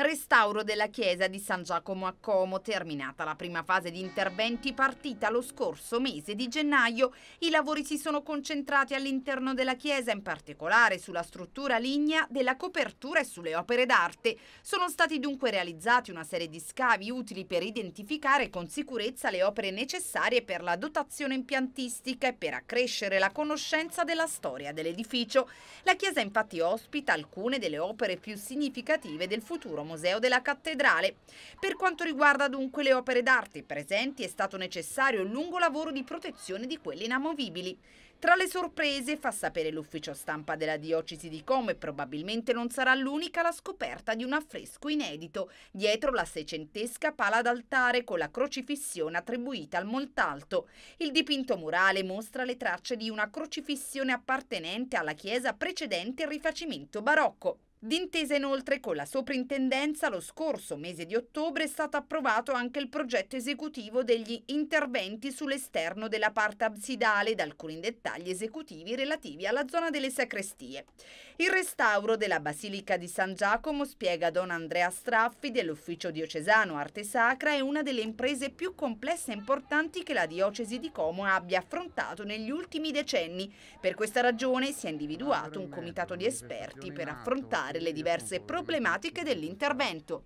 Restauro della chiesa di San Giacomo a Como, terminata la prima fase di interventi partita lo scorso mese di gennaio. I lavori si sono concentrati all'interno della chiesa, in particolare sulla struttura lignea della copertura e sulle opere d'arte. Sono stati dunque realizzati una serie di scavi utili per identificare con sicurezza le opere necessarie per la dotazione impiantistica e per accrescere la conoscenza della storia dell'edificio. La chiesa infatti ospita alcune delle opere più significative del futuro museo della cattedrale. Per quanto riguarda dunque le opere d'arte presenti è stato necessario un lungo lavoro di protezione di quelle inamovibili. Tra le sorprese fa sapere l'ufficio stampa della diocesi di Como e probabilmente non sarà l'unica la scoperta di un affresco inedito dietro la seicentesca pala d'altare con la crocifissione attribuita al Moltalto. Il dipinto murale mostra le tracce di una crocifissione appartenente alla chiesa precedente il rifacimento barocco. D'intesa inoltre con la soprintendenza, lo scorso mese di ottobre è stato approvato anche il progetto esecutivo degli interventi sull'esterno della parte absidale ed alcuni dettagli esecutivi relativi alla zona delle sacrestie. Il restauro della Basilica di San Giacomo, spiega Don Andrea Straffi dell'Ufficio Diocesano Arte Sacra, è una delle imprese più complesse e importanti che la diocesi di Como abbia affrontato negli ultimi decenni. Per questa ragione si è individuato un comitato di esperti per affrontare affrontare le diverse problematiche dell'intervento.